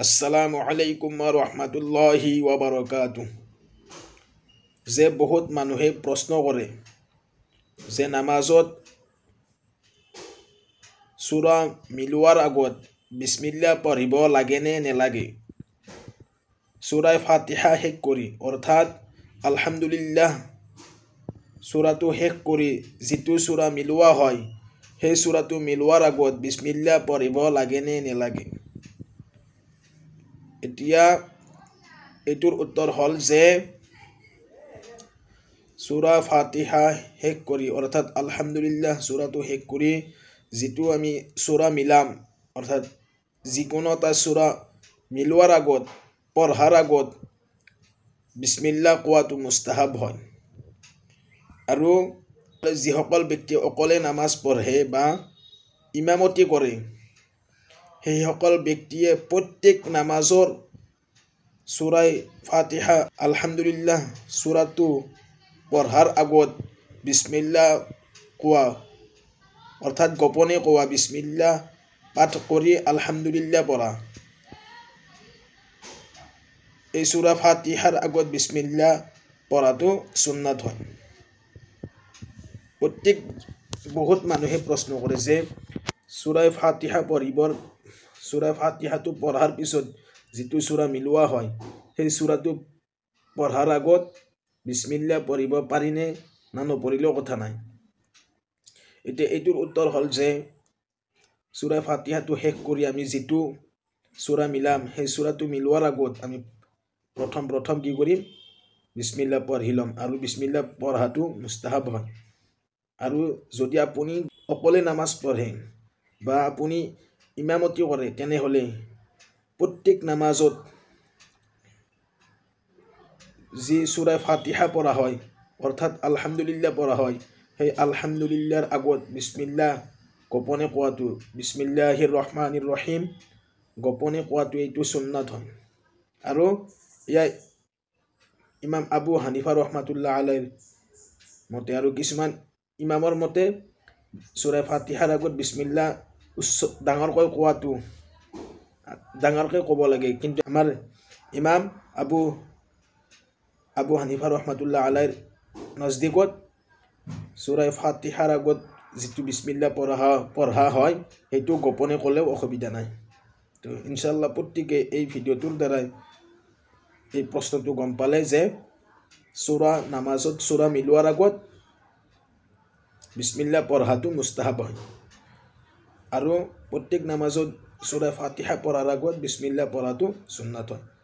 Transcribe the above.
السلام علیکم ورحمۃ اللہ وبرکاتہ যে বহুত মানুহে প্ৰশ্ন কৰে যে নামাজত চোৰা মিলোৱাৰ আগত বিস্মিল্লা পঢ়িব লাগেনে নেলাগে চোৰাই ফাতিহা শেষ কৰি অৰ্থাৎ আলহামদুলিল্লাহ চোৰাটো শেষ কৰি যিটো চোৰা মিলোৱা হয় সেই চোৰাটো মিলোৱাৰ আগত বিস্মিল্লা পঢ়িব লাগেনে নেলাগে এতিয়া এইটোৰ উত্তৰ হ'ল যে চুৰা ফাতিহা শেষ কৰি অৰ্থাৎ আলহামদুলিল্লাহ চুৰাটো শেষ কৰি যিটো আমি চুৰা মিলাম অৰ্থাৎ যিকোনো এটা চুৰা মিলোৱাৰ আগত পঢ়াৰ আগত বিছমিল্লা কোৱাটো মুস্তাহাব হয় আৰু যিসকল ব্যক্তি অকলে নামাজ পঢ়ে বা ইমামতি কৰে সেইসকল ব্যক্তিয়ে প্ৰত্যেক নামাজৰ চোৰাই ফাতিহা আলহামদুলিল্লাহ চোৰাটো পঢ়াৰ আগত বিছমিল্লা কোৱা অৰ্থাৎ গোপনে কোৱা বিছমিল্লা পাঠ কৰি আলহামদুলিল্লাহ পঢ়া এই চোৰা ফাতিহাৰ আগত বিছমিল্লা পঢ়াটো চুন্নাত হয় প্ৰত্যেক বহুত মানুহে প্ৰশ্ন কৰে যে চোৰাই ফাতিহা পঢ়িবৰ চুৰা ফাতিহাটো পঢ়াৰ পিছত যিটো চুৰা মিলোৱা হয় সেই চুৰাটো পঢ়াৰ আগত বিছমিল্লা পঢ়িব পাৰিনে না নপঢ়িলেও কথা নাই এতিয়া এইটোৰ উত্তৰ হ'ল যে চুৰা ফাতিহাটো শেষ কৰি আমি যিটো চুৰা মিলাম সেই চুৰাটো মিলোৱাৰ আগত আমি প্ৰথম প্ৰথম কি কৰিম বিছমিল্লা পঢ়ি ল'ম আৰু বিছমিল্লা পঢ়াটো মুস্তাহাব হয় আৰু যদি আপুনি অকলে নামাজ পঢ়ে বা আপুনি ইমামতিও কৰে তেনেহ'লে প্ৰত্যেক নামাজত যি চূড়াই ফাতিহা পৰা হয় অৰ্থাৎ আলহামদুলিল্লা পৰা হয় সেই আলহামদুলিল্লাৰ আগত বিছমিল্লা গোপনে কোৱাটো বিছমিল্লা হি ৰহমান ই ৰহিম গোপনে কোৱাটো এইটো চুন্নাত হয় আৰু ইয়াই ইমাম আবু হানিফা ৰহমাতুল্লাহ আলাইৰ মতে আৰু কিছুমান ইমামৰ মতে চূড়াই ফাতিহাৰ আগত বিছমিল্লা ডাঙৰকৈ কোৱাটো ডাঙৰকৈ ক'ব লাগে কিন্তু আমাৰ ইমাম আবু আবু হানিফা ৰহমাদুল্লাহ আলাইৰ নজদিকত চোৰাই ফাটিহাৰ আগত যিটো বিছমিল্লা পঢ়া পঢ়া হয় সেইটো গোপনে ক'লেও অসুবিধা নাই তো ইনশাল্লাহ প্ৰত্যেকে এই ভিডিঅ'টোৰ দ্বাৰাই এই প্ৰশ্নটো গম পালে যে চোৰা নামাজত চোৰা মিলোৱাৰ আগত বিছমিল্লা পঢ়াটো মুস্তাহাব হয় আৰু প্ৰত্যেক নামাজত চুৰে ফাতিহা পঢ়াৰ আগত বিছমিল্লা পঢ়াটো চুন্নাত হয়